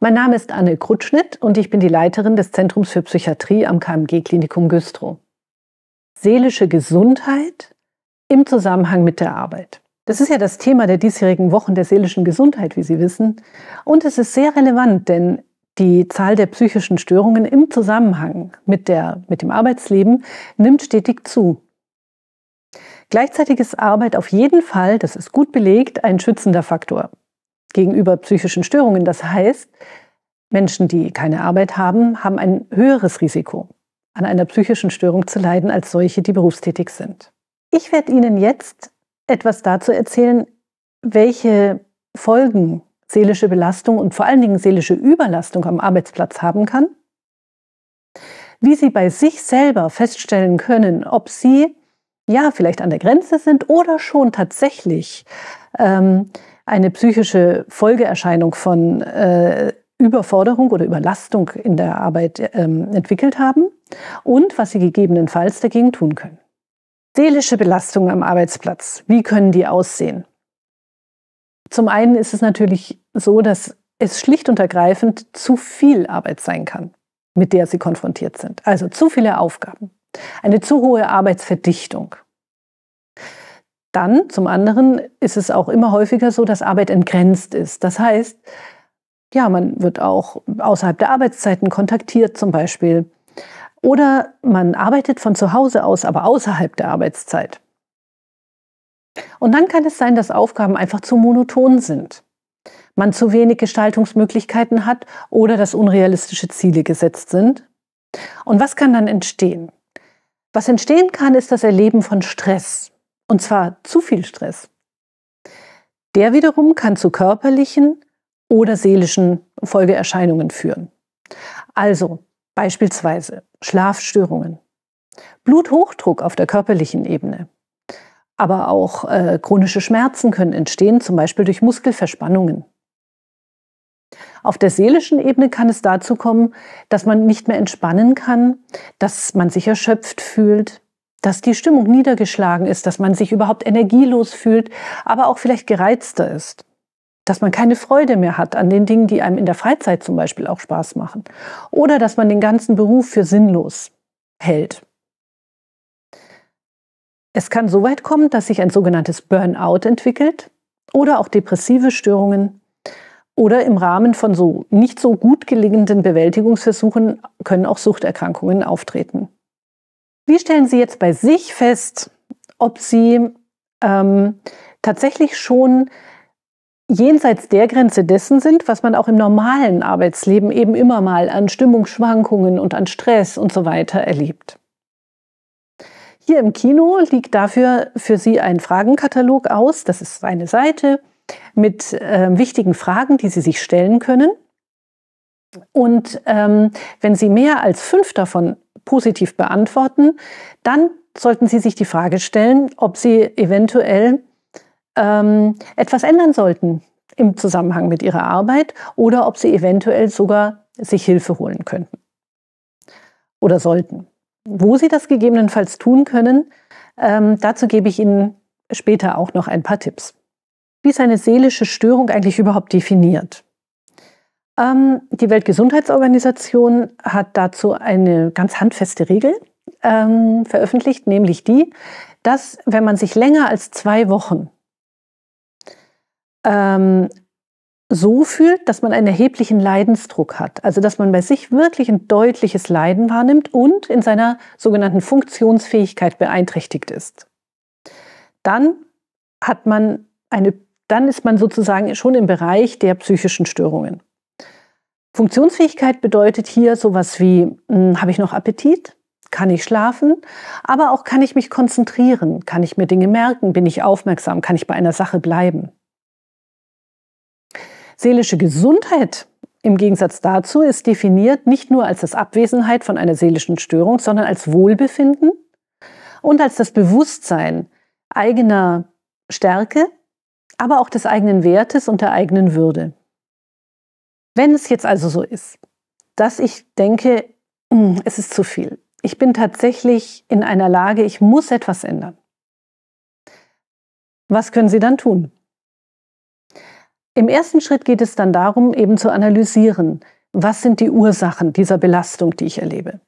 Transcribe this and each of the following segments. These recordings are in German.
Mein Name ist Anne Krutschnitt und ich bin die Leiterin des Zentrums für Psychiatrie am KMG-Klinikum Güstrow. Seelische Gesundheit im Zusammenhang mit der Arbeit. Das ist ja das Thema der diesjährigen Wochen der seelischen Gesundheit, wie Sie wissen. Und es ist sehr relevant, denn die Zahl der psychischen Störungen im Zusammenhang mit, der, mit dem Arbeitsleben nimmt stetig zu. Gleichzeitig ist Arbeit auf jeden Fall, das ist gut belegt, ein schützender Faktor gegenüber psychischen Störungen. Das heißt, Menschen, die keine Arbeit haben, haben ein höheres Risiko, an einer psychischen Störung zu leiden, als solche, die berufstätig sind. Ich werde Ihnen jetzt etwas dazu erzählen, welche Folgen seelische Belastung und vor allen Dingen seelische Überlastung am Arbeitsplatz haben kann, wie Sie bei sich selber feststellen können, ob Sie ja vielleicht an der Grenze sind oder schon tatsächlich ähm, eine psychische Folgeerscheinung von äh, Überforderung oder Überlastung in der Arbeit ähm, entwickelt haben und was sie gegebenenfalls dagegen tun können. Seelische Belastungen am Arbeitsplatz, wie können die aussehen? Zum einen ist es natürlich so, dass es schlicht und ergreifend zu viel Arbeit sein kann, mit der sie konfrontiert sind. Also zu viele Aufgaben, eine zu hohe Arbeitsverdichtung, dann zum anderen ist es auch immer häufiger so, dass Arbeit entgrenzt ist. Das heißt, ja, man wird auch außerhalb der Arbeitszeiten kontaktiert zum Beispiel. Oder man arbeitet von zu Hause aus, aber außerhalb der Arbeitszeit. Und dann kann es sein, dass Aufgaben einfach zu monoton sind, man zu wenig Gestaltungsmöglichkeiten hat oder dass unrealistische Ziele gesetzt sind. Und was kann dann entstehen? Was entstehen kann, ist das Erleben von Stress und zwar zu viel Stress. Der wiederum kann zu körperlichen oder seelischen Folgeerscheinungen führen. Also beispielsweise Schlafstörungen, Bluthochdruck auf der körperlichen Ebene, aber auch äh, chronische Schmerzen können entstehen, zum Beispiel durch Muskelverspannungen. Auf der seelischen Ebene kann es dazu kommen, dass man nicht mehr entspannen kann, dass man sich erschöpft fühlt, dass die Stimmung niedergeschlagen ist, dass man sich überhaupt energielos fühlt, aber auch vielleicht gereizter ist, dass man keine Freude mehr hat an den Dingen, die einem in der Freizeit zum Beispiel auch Spaß machen oder dass man den ganzen Beruf für sinnlos hält. Es kann so weit kommen, dass sich ein sogenanntes Burnout entwickelt oder auch depressive Störungen oder im Rahmen von so nicht so gut gelingenden Bewältigungsversuchen können auch Suchterkrankungen auftreten. Wie stellen Sie jetzt bei sich fest, ob Sie ähm, tatsächlich schon jenseits der Grenze dessen sind, was man auch im normalen Arbeitsleben eben immer mal an Stimmungsschwankungen und an Stress und so weiter erlebt. Hier im Kino liegt dafür für Sie ein Fragenkatalog aus, das ist eine Seite mit äh, wichtigen Fragen, die Sie sich stellen können. Und ähm, wenn Sie mehr als fünf davon positiv beantworten, dann sollten Sie sich die Frage stellen, ob Sie eventuell ähm, etwas ändern sollten im Zusammenhang mit Ihrer Arbeit oder ob Sie eventuell sogar sich Hilfe holen könnten oder sollten. Wo Sie das gegebenenfalls tun können, ähm, dazu gebe ich Ihnen später auch noch ein paar Tipps. Wie ist eine seelische Störung eigentlich überhaupt definiert? Ähm, die Weltgesundheitsorganisation hat dazu eine ganz handfeste Regel ähm, veröffentlicht, nämlich die, dass wenn man sich länger als zwei Wochen ähm, so fühlt, dass man einen erheblichen Leidensdruck hat, also dass man bei sich wirklich ein deutliches Leiden wahrnimmt und in seiner sogenannten Funktionsfähigkeit beeinträchtigt ist, dann hat man eine, dann ist man sozusagen schon im Bereich der psychischen Störungen. Funktionsfähigkeit bedeutet hier sowas wie, hm, habe ich noch Appetit? Kann ich schlafen? Aber auch kann ich mich konzentrieren? Kann ich mir Dinge merken? Bin ich aufmerksam? Kann ich bei einer Sache bleiben? Seelische Gesundheit im Gegensatz dazu ist definiert nicht nur als das Abwesenheit von einer seelischen Störung, sondern als Wohlbefinden und als das Bewusstsein eigener Stärke, aber auch des eigenen Wertes und der eigenen Würde. Wenn es jetzt also so ist, dass ich denke, hm, es ist zu viel, ich bin tatsächlich in einer Lage, ich muss etwas ändern. Was können Sie dann tun? Im ersten Schritt geht es dann darum, eben zu analysieren, was sind die Ursachen dieser Belastung, die ich erlebe.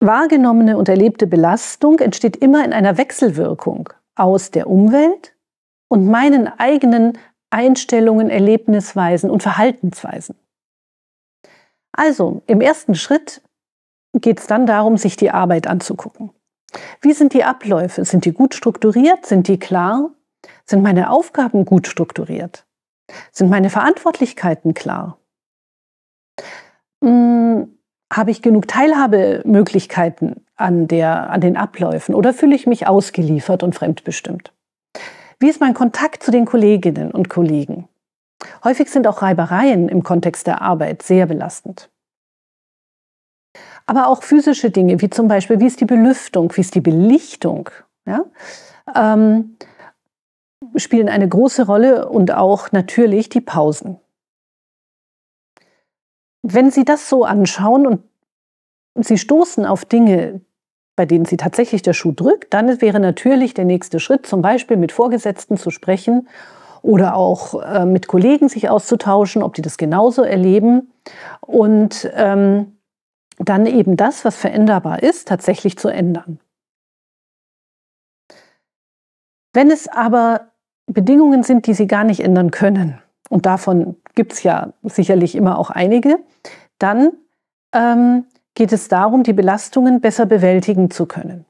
Wahrgenommene und erlebte Belastung entsteht immer in einer Wechselwirkung aus der Umwelt und meinen eigenen Einstellungen, Erlebnisweisen und Verhaltensweisen. Also, im ersten Schritt geht es dann darum, sich die Arbeit anzugucken. Wie sind die Abläufe? Sind die gut strukturiert? Sind die klar? Sind meine Aufgaben gut strukturiert? Sind meine Verantwortlichkeiten klar? Hm, habe ich genug Teilhabemöglichkeiten an, der, an den Abläufen oder fühle ich mich ausgeliefert und fremdbestimmt? Wie ist mein Kontakt zu den Kolleginnen und Kollegen? Häufig sind auch Reibereien im Kontext der Arbeit sehr belastend. Aber auch physische Dinge, wie zum Beispiel, wie ist die Belüftung, wie ist die Belichtung, ja, ähm, spielen eine große Rolle und auch natürlich die Pausen. Wenn Sie das so anschauen und Sie stoßen auf Dinge, bei denen sie tatsächlich der Schuh drückt, dann wäre natürlich der nächste Schritt, zum Beispiel mit Vorgesetzten zu sprechen oder auch äh, mit Kollegen sich auszutauschen, ob die das genauso erleben und ähm, dann eben das, was veränderbar ist, tatsächlich zu ändern. Wenn es aber Bedingungen sind, die sie gar nicht ändern können, und davon gibt es ja sicherlich immer auch einige, dann ähm, geht es darum, die Belastungen besser bewältigen zu können.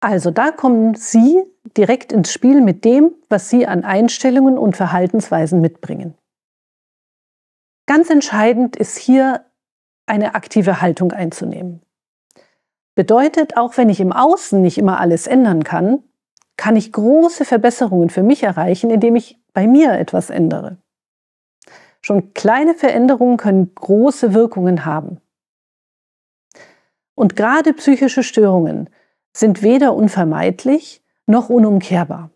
Also da kommen Sie direkt ins Spiel mit dem, was Sie an Einstellungen und Verhaltensweisen mitbringen. Ganz entscheidend ist hier eine aktive Haltung einzunehmen. Bedeutet, auch wenn ich im Außen nicht immer alles ändern kann, kann ich große Verbesserungen für mich erreichen, indem ich bei mir etwas ändere. Schon kleine Veränderungen können große Wirkungen haben. Und gerade psychische Störungen sind weder unvermeidlich noch unumkehrbar.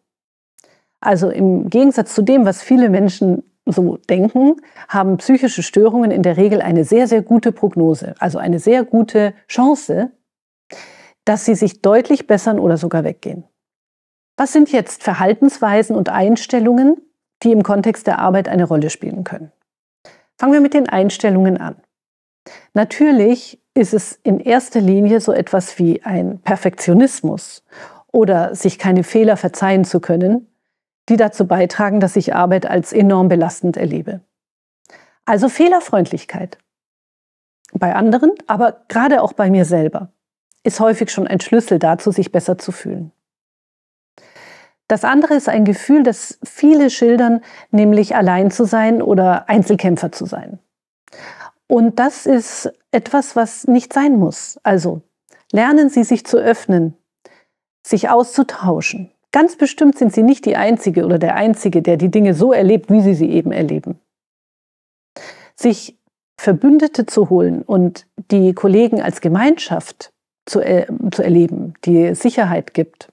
Also im Gegensatz zu dem, was viele Menschen so denken, haben psychische Störungen in der Regel eine sehr, sehr gute Prognose, also eine sehr gute Chance, dass sie sich deutlich bessern oder sogar weggehen. Was sind jetzt Verhaltensweisen und Einstellungen, die im Kontext der Arbeit eine Rolle spielen können. Fangen wir mit den Einstellungen an. Natürlich ist es in erster Linie so etwas wie ein Perfektionismus oder sich keine Fehler verzeihen zu können, die dazu beitragen, dass ich Arbeit als enorm belastend erlebe. Also Fehlerfreundlichkeit. Bei anderen, aber gerade auch bei mir selber, ist häufig schon ein Schlüssel dazu, sich besser zu fühlen. Das andere ist ein Gefühl, das viele schildern, nämlich allein zu sein oder Einzelkämpfer zu sein. Und das ist etwas, was nicht sein muss. Also lernen Sie sich zu öffnen, sich auszutauschen. Ganz bestimmt sind Sie nicht die Einzige oder der Einzige, der die Dinge so erlebt, wie Sie sie eben erleben. Sich Verbündete zu holen und die Kollegen als Gemeinschaft zu, er äh, zu erleben, die Sicherheit gibt,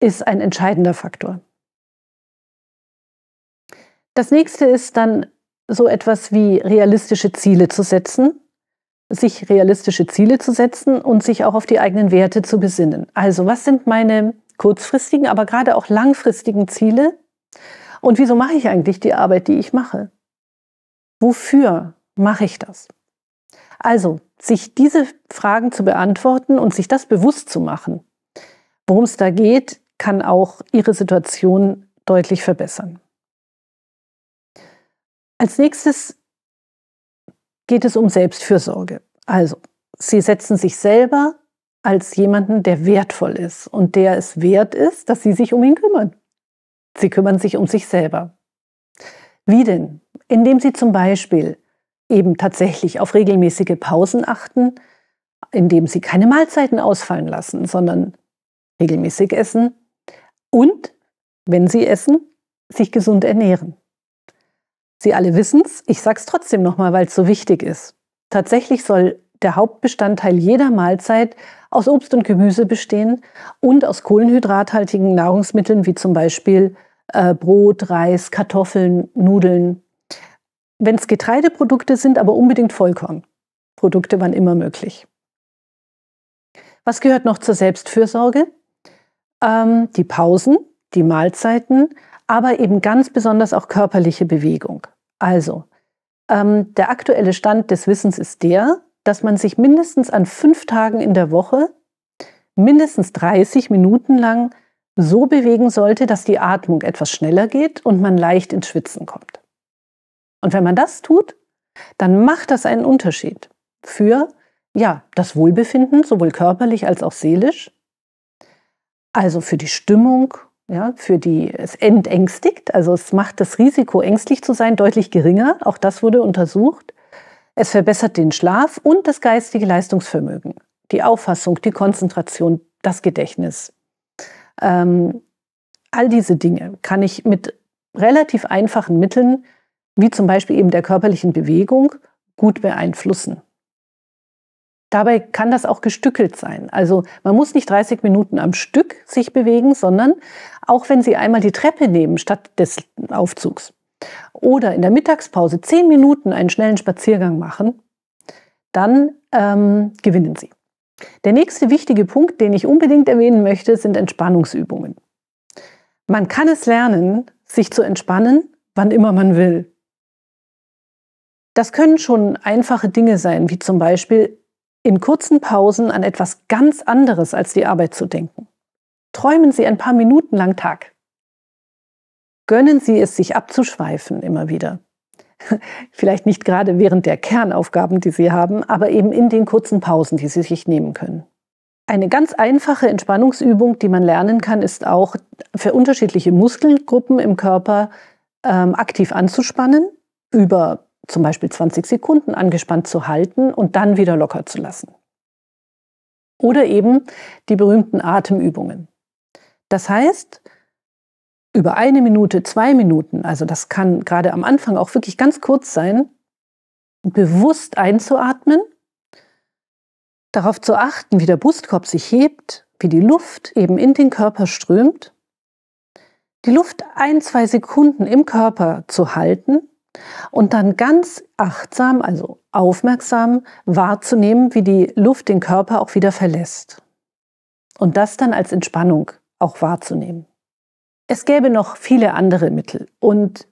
ist ein entscheidender Faktor. Das nächste ist dann so etwas wie realistische Ziele zu setzen, sich realistische Ziele zu setzen und sich auch auf die eigenen Werte zu besinnen. Also was sind meine kurzfristigen, aber gerade auch langfristigen Ziele? Und wieso mache ich eigentlich die Arbeit, die ich mache? Wofür mache ich das? Also sich diese Fragen zu beantworten und sich das bewusst zu machen, worum es da geht, kann auch ihre Situation deutlich verbessern. Als nächstes geht es um Selbstfürsorge. Also, sie setzen sich selber als jemanden, der wertvoll ist und der es wert ist, dass sie sich um ihn kümmern. Sie kümmern sich um sich selber. Wie denn? Indem sie zum Beispiel eben tatsächlich auf regelmäßige Pausen achten, indem sie keine Mahlzeiten ausfallen lassen, sondern regelmäßig essen, und, wenn sie essen, sich gesund ernähren. Sie alle wissen es, ich sage es trotzdem nochmal, weil es so wichtig ist. Tatsächlich soll der Hauptbestandteil jeder Mahlzeit aus Obst und Gemüse bestehen und aus kohlenhydrathaltigen Nahrungsmitteln wie zum Beispiel äh, Brot, Reis, Kartoffeln, Nudeln. Wenn es Getreideprodukte sind, aber unbedingt Vollkornprodukte, wann immer möglich. Was gehört noch zur Selbstfürsorge? ähm, die Pausen, die Mahlzeiten, aber eben ganz besonders auch körperliche Bewegung. Also, ähm, der aktuelle Stand des Wissens ist der, dass man sich mindestens an fünf Tagen in der Woche mindestens 30 Minuten lang so bewegen sollte, dass die Atmung etwas schneller geht und man leicht ins Schwitzen kommt. Und wenn man das tut, dann macht das einen Unterschied für ja, das Wohlbefinden, sowohl körperlich als auch seelisch also für die Stimmung, ja, für die, es entängstigt, also es macht das Risiko, ängstlich zu sein, deutlich geringer. Auch das wurde untersucht. Es verbessert den Schlaf und das geistige Leistungsvermögen, die Auffassung, die Konzentration, das Gedächtnis. Ähm, all diese Dinge kann ich mit relativ einfachen Mitteln, wie zum Beispiel eben der körperlichen Bewegung, gut beeinflussen. Dabei kann das auch gestückelt sein. Also man muss nicht 30 Minuten am Stück sich bewegen, sondern auch wenn Sie einmal die Treppe nehmen statt des Aufzugs oder in der Mittagspause 10 Minuten einen schnellen Spaziergang machen, dann ähm, gewinnen Sie. Der nächste wichtige Punkt, den ich unbedingt erwähnen möchte, sind Entspannungsübungen. Man kann es lernen, sich zu entspannen, wann immer man will. Das können schon einfache Dinge sein, wie zum Beispiel in kurzen Pausen an etwas ganz anderes als die Arbeit zu denken. Träumen Sie ein paar Minuten lang Tag. Gönnen Sie es sich abzuschweifen immer wieder. Vielleicht nicht gerade während der Kernaufgaben, die Sie haben, aber eben in den kurzen Pausen, die Sie sich nehmen können. Eine ganz einfache Entspannungsübung, die man lernen kann, ist auch für unterschiedliche Muskelgruppen im Körper ähm, aktiv anzuspannen über zum Beispiel 20 Sekunden angespannt zu halten und dann wieder locker zu lassen. Oder eben die berühmten Atemübungen. Das heißt, über eine Minute, zwei Minuten, also das kann gerade am Anfang auch wirklich ganz kurz sein, bewusst einzuatmen, darauf zu achten, wie der Brustkorb sich hebt, wie die Luft eben in den Körper strömt, die Luft ein, zwei Sekunden im Körper zu halten und dann ganz achtsam, also aufmerksam wahrzunehmen, wie die Luft den Körper auch wieder verlässt. Und das dann als Entspannung auch wahrzunehmen. Es gäbe noch viele andere Mittel und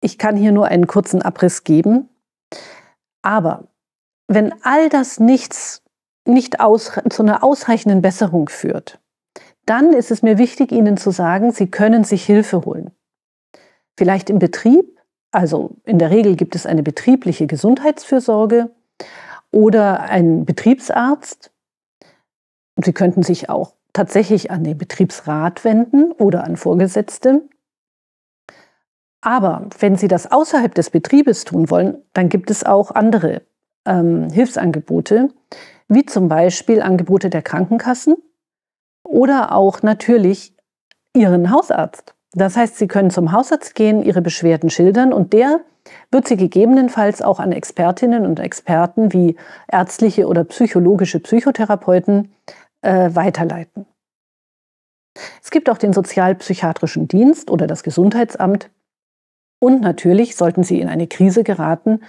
ich kann hier nur einen kurzen Abriss geben. Aber wenn all das nichts nicht aus, zu einer ausreichenden Besserung führt, dann ist es mir wichtig, Ihnen zu sagen, Sie können sich Hilfe holen. Vielleicht im Betrieb, also in der Regel gibt es eine betriebliche Gesundheitsfürsorge oder einen Betriebsarzt. Sie könnten sich auch tatsächlich an den Betriebsrat wenden oder an Vorgesetzte. Aber wenn Sie das außerhalb des Betriebes tun wollen, dann gibt es auch andere ähm, Hilfsangebote, wie zum Beispiel Angebote der Krankenkassen oder auch natürlich Ihren Hausarzt. Das heißt, Sie können zum Hausarzt gehen, Ihre Beschwerden schildern und der wird sie gegebenenfalls auch an Expertinnen und Experten wie ärztliche oder psychologische Psychotherapeuten äh, weiterleiten. Es gibt auch den sozialpsychiatrischen Dienst oder das Gesundheitsamt. Und natürlich, sollten Sie in eine Krise geraten,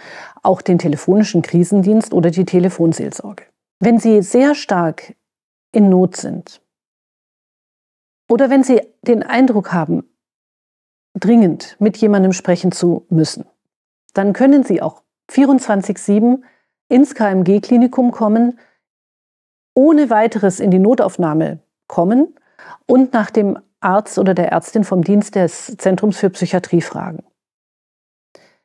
auch den telefonischen Krisendienst oder die Telefonseelsorge. Wenn Sie sehr stark in Not sind oder wenn Sie den Eindruck haben, dringend mit jemandem sprechen zu müssen, dann können Sie auch 24-7 ins KMG-Klinikum kommen, ohne weiteres in die Notaufnahme kommen und nach dem Arzt oder der Ärztin vom Dienst des Zentrums für Psychiatrie fragen.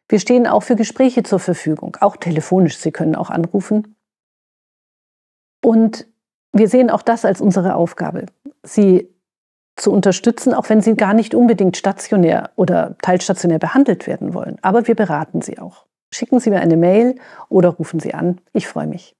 Wir stehen auch für Gespräche zur Verfügung, auch telefonisch. Sie können auch anrufen. Und wir sehen auch das als unsere Aufgabe. Sie zu unterstützen, auch wenn sie gar nicht unbedingt stationär oder teilstationär behandelt werden wollen. Aber wir beraten sie auch. Schicken Sie mir eine Mail oder rufen Sie an. Ich freue mich.